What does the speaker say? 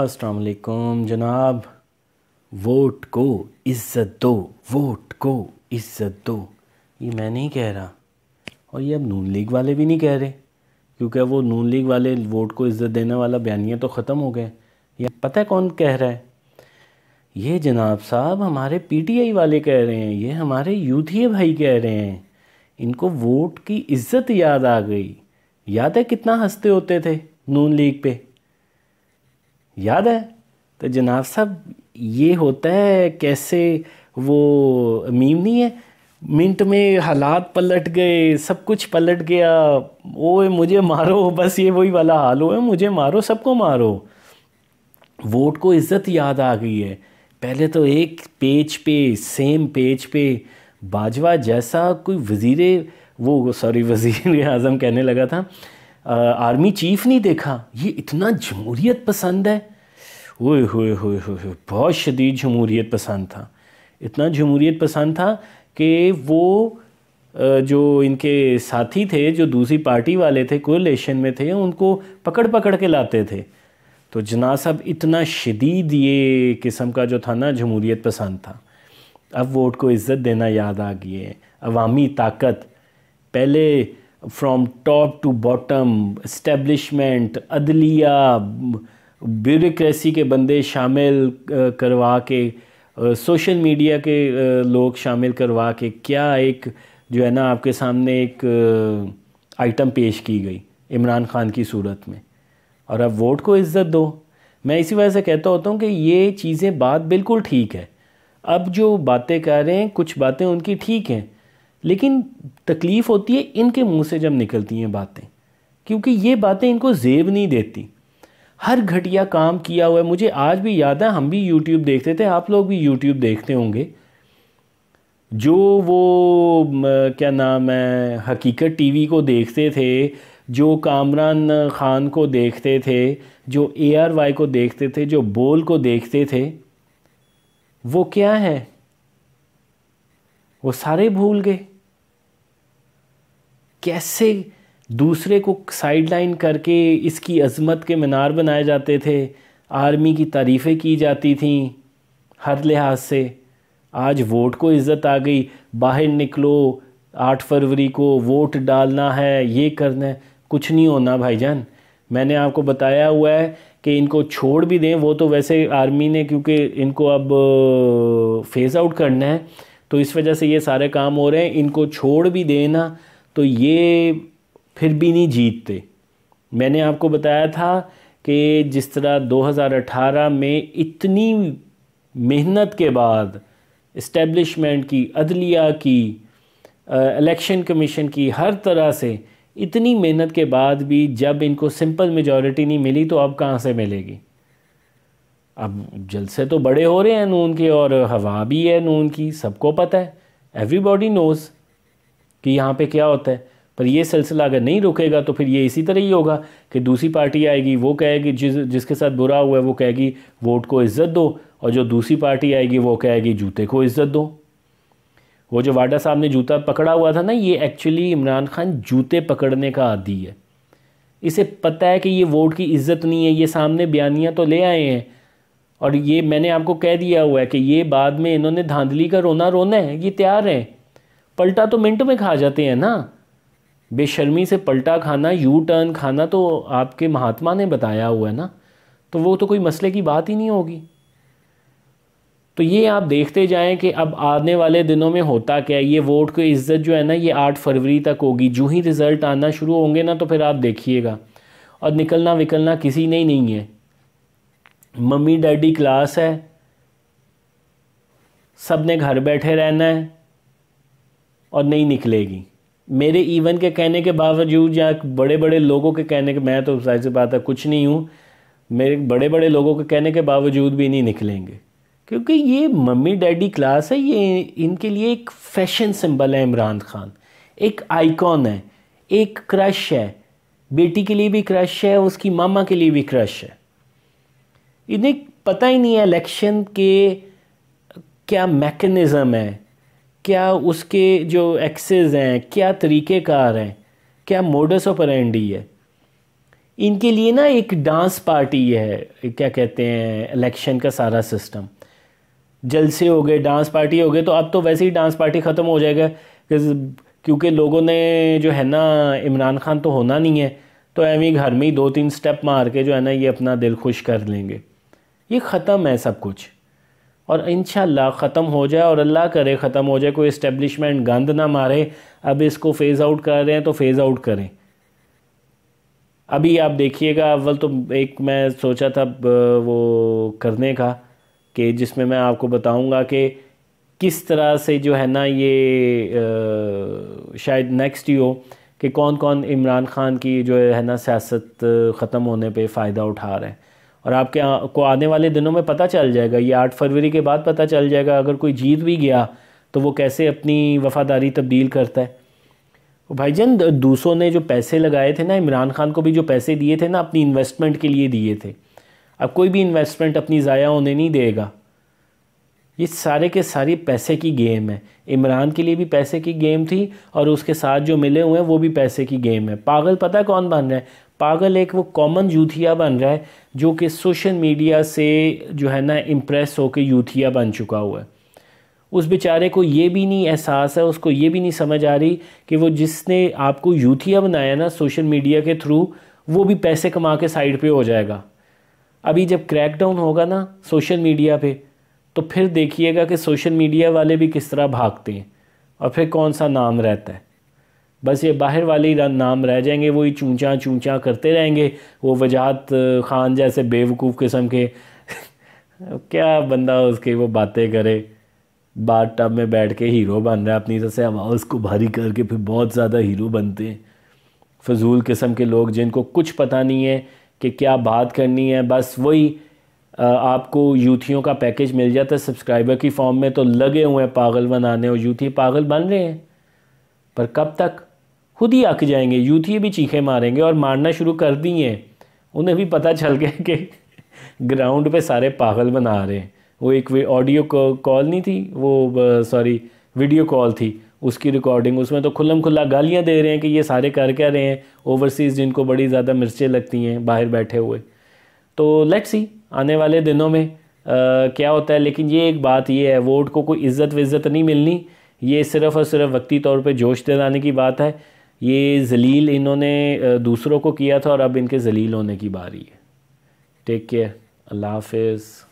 असलकुम जनाब वोट को इज्जत दो वोट को इज्जत दो ये मैं नहीं कह रहा और ये अब नून लीग वाले भी नहीं कह रहे क्योंकि वो नून लीग वाले वोट को इज्जत देने वाला बयानिया तो ख़त्म हो गए ये पता है कौन कह रहा है ये जनाब साहब हमारे पीटीआई वाले कह रहे हैं ये हमारे यूथीए भाई कह रहे हैं इनको वोट की इज्जत याद आ गई याद है कितना हंसते होते थे नून लीग पे याद है तो जनाब साहब ये होता है कैसे वो मीम नहीं है मिनट में हालात पलट गए सब कुछ पलट गया ओए मुझे मारो बस ये वही वाला हाल हो मुझे मारो सबको मारो वोट को इज़्ज़त याद आ गई है पहले तो एक पेज पे सेम पेज पे बाजवा जैसा कोई वज़ीर वो सॉरी वज़ीर आज़म कहने लगा था आर्मी चीफ नहीं देखा ये इतना जमहूरीत पसंद है ओए होए होए होए बहुत शदीद जमहूरीत पसंद था इतना जमहूरीत पसंद था कि वो जो इनके साथी थे जो दूसरी पार्टी वाले थे कोलेशन में थे उनको पकड़ पकड़ के लाते थे तो जना साहब इतना शदीद ये किस्म का जो था ना जमहूरीत पसंद था अब वोट को इज़्ज़त देना याद आ गई है अवामी ताकत पहले from top to bottom establishment अदलिया ब्यूरोसी के बंदे शामिल करवा के सोशल मीडिया के लोग शामिल करवा के क्या एक जो है ना आपके सामने एक आइटम पेश की गई इमरान खान की सूरत में और अब वोट को इज़्ज़त दो मैं इसी वजह से कहता होता हूँ कि ये चीज़ें बात बिल्कुल ठीक है अब जो बातें कर रहे हैं कुछ बातें उनकी ठीक हैं लेकिन तकलीफ़ होती है इनके मुंह से जब निकलती हैं बातें क्योंकि ये बातें इनको जेब नहीं देती हर घटिया काम किया हुआ है मुझे आज भी याद है हम भी यूट्यूब देखते थे आप लोग भी यूट्यूब देखते होंगे जो वो क्या नाम है हकीकत टीवी को देखते थे जो कामरान खान को देखते थे जो ए आर वाई को देखते थे जो बोल को देखते थे वो क्या है वो सारे भूल गए कैसे दूसरे को साइडलाइन करके इसकी अज़मत के मीनार बनाए जाते थे आर्मी की तारीफ़ें की जाती थी हर लिहाज से आज वोट को इज़्ज़त आ गई बाहर निकलो आठ फरवरी को वोट डालना है ये करना है कुछ नहीं होना भाईजान मैंने आपको बताया हुआ है कि इनको छोड़ भी दें वो तो वैसे आर्मी ने क्योंकि इनको अब फेज़ आउट करना है तो इस वजह से ये सारे काम हो रहे हैं इनको छोड़ भी देना तो ये फिर भी नहीं जीतते मैंने आपको बताया था कि जिस तरह 2018 में इतनी मेहनत के बाद इस्टेब्लिशमेंट की अदलिया की इलेक्शन कमीशन की हर तरह से इतनी मेहनत के बाद भी जब इनको सिंपल मेजॉरिटी नहीं मिली तो अब कहाँ से मिलेगी अब जलसे तो बड़े हो रहे हैं नून के और हवा भी है नून की सबको पता है एवरीबॉडी नोज़ कि यहाँ पे क्या होता है पर ये सिलसिला अगर नहीं रुकेगा तो फिर ये इसी तरह ही होगा कि दूसरी पार्टी आएगी वो कहेगी जिस जिसके साथ बुरा हुआ है वो कहेगी वोट को इज़्ज़त दो और जो दूसरी पार्टी आएगी वो कहेगी जूते को इज़्ज़त दो वो जो वाडा साहब ने जूता पकड़ा हुआ था ना ये एक्चुअली इमरान खान जूते पकड़ने का आदि है इसे पता है कि ये वोट की इज़्ज़त नहीं है ये सामने बयानियाँ तो ले आए हैं और ये मैंने आपको कह दिया हुआ है कि ये बाद में इन्होंने धांधली का रोना रोना है ये तैयार हैं पलटा तो मिनट में खा जाते हैं ना बेशर्मी से पलटा खाना यू टर्न खाना तो आपके महात्मा ने बताया हुआ है ना तो वो तो कोई मसले की बात ही नहीं होगी तो ये आप देखते जाएं कि अब आने वाले दिनों में होता क्या है ये वोट की इज्जत जो है ना ये आठ फरवरी तक होगी जो ही रिज़ल्ट आना शुरू होंगे ना तो फिर आप देखिएगा और निकलना विकलना किसी ने ही नहीं है मम्मी डैडी क्लास है सब ने घर बैठे रहना है और नहीं निकलेगी मेरे इवन के कहने के बावजूद या बड़े बड़े लोगों के कहने के मैं तो जाहिर सी बात है कुछ नहीं हूँ मेरे बड़े बड़े लोगों के कहने के बावजूद भी नहीं निकलेंगे क्योंकि ये मम्मी डैडी क्लास है ये इनके लिए एक फैशन सिंबल है इमरान खान एक आइकॉन है एक क्रश है बेटी के लिए भी क्रश है उसकी मामा के लिए भी क्रश है इन्हें पता ही नहीं है इलेक्शन के क्या मैकेनिज़्म है क्या उसके जो एक्सेस हैं क्या तरीक़ेकार हैं क्या मोडस ऑपरेंडी है इनके लिए ना एक डांस पार्टी है क्या कहते हैं इलेक्शन का सारा सिस्टम जलसे हो गए डांस पार्टी हो गए तो अब तो वैसे ही डांस पार्टी ख़त्म हो जाएगा क्योंकि लोगों ने जो है ना इमरान खान तो होना नहीं है तो एम ही घर में ही दो तीन स्टेप मार के जो है ना ये अपना दिल खुश कर लेंगे ये ख़त्म है सब कुछ और इन ख़त्म हो जाए और अल्लाह करे ख़त्म हो जाए कोई इस्टेब्लिशमेंट गंद ना मारे अब इसको फ़ेज़ आउट कर रहे हैं तो फ़ेज़ आउट करें अभी आप देखिएगा अव्वल तो एक मैं सोचा था वो करने का कि जिसमें मैं आपको बताऊंगा कि किस तरह से जो है ना ये आ, शायद नेक्स्ट ही हो कि कौन कौन इमरान ख़ान की जो है ना सियासत ख़त्म होने पे फ़ायदा उठा रहे हैं और आपके को आने वाले दिनों में पता चल जाएगा ये आठ फरवरी के बाद पता चल जाएगा अगर कोई जीत भी गया तो वो कैसे अपनी वफादारी तब्दील करता है भाई जान दूसरों ने जो पैसे लगाए थे ना इमरान खान को भी जो पैसे दिए थे ना अपनी इन्वेस्टमेंट के लिए दिए थे अब कोई भी इन्वेस्टमेंट अपनी ज़ाया होने नहीं देगा ये सारे के सारे पैसे की गेम है इमरान के लिए भी पैसे की गेम थी और उसके साथ जो मिले हुए हैं वो भी पैसे की गेम है पागल पता है कौन बन रहा है पागल एक वो कॉमन यूथिया बन रहा है जो कि सोशल मीडिया से जो है ना इम्प्रेस होकर यूथिया बन चुका हुआ है उस बेचारे को ये भी नहीं एहसास है उसको ये भी नहीं समझ आ रही कि वो जिसने आपको यूथिया बनाया ना सोशल मीडिया के थ्रू वो भी पैसे कमा के साइड पे हो जाएगा अभी जब क्रैकडाउन होगा ना सोशल मीडिया पे तो फिर देखिएगा कि सोशल मीडिया वाले भी किस तरह भागते हैं और फिर कौन सा नाम रहता है बस ये बाहर वाले नाम रह जाएंगे वही चूचा चूचा करते रहेंगे वो वजात खान जैसे बेवकूफ़ किस्म के क्या बंदा उसके वो बातें करे बात टब में बैठ के हीरो बन रहा है अपनी तरह से आवाज़ को भारी करके फिर बहुत ज़्यादा हीरो बनते हैं फजूल किस्म के लोग जिनको कुछ पता नहीं है कि क्या बात करनी है बस वही आपको यूथियों का पैकेज मिल जाता है सब्सक्राइबर की फॉर्म में तो लगे हुए हैं पागल बनाने और यूथी पागल बन रहे हैं पर कब तक खुद ही अक जाएंगे यूथी भी चीखे मारेंगे और मारना शुरू कर दी हैं उन्हें भी पता चल गया कि ग्राउंड पे सारे पागल बना रहे हैं वो एक ऑडियो कॉल नहीं थी वो सॉरी वीडियो कॉल थी उसकी रिकॉर्डिंग उसमें तो खुल्लम खुल्ला गालियाँ दे रहे हैं कि ये सारे कर क्या रहे हैं ओवरसीज़ जिनको बड़ी ज़्यादा मिर्चें लगती हैं बाहर बैठे हुए तो लेट्स सी आने वाले दिनों में आ, क्या होता है लेकिन ये एक बात ये है वोट को कोई इज्जत विज़्ज़त नहीं मिलनी ये सिर्फ़ और सिर्फ वक्ती तौर पर जोश दिलाने की बात है ये जलील इन्होंने दूसरों को किया था और अब इनके जलील होने की बारी है टेक केयर अल्लाह हाफिज़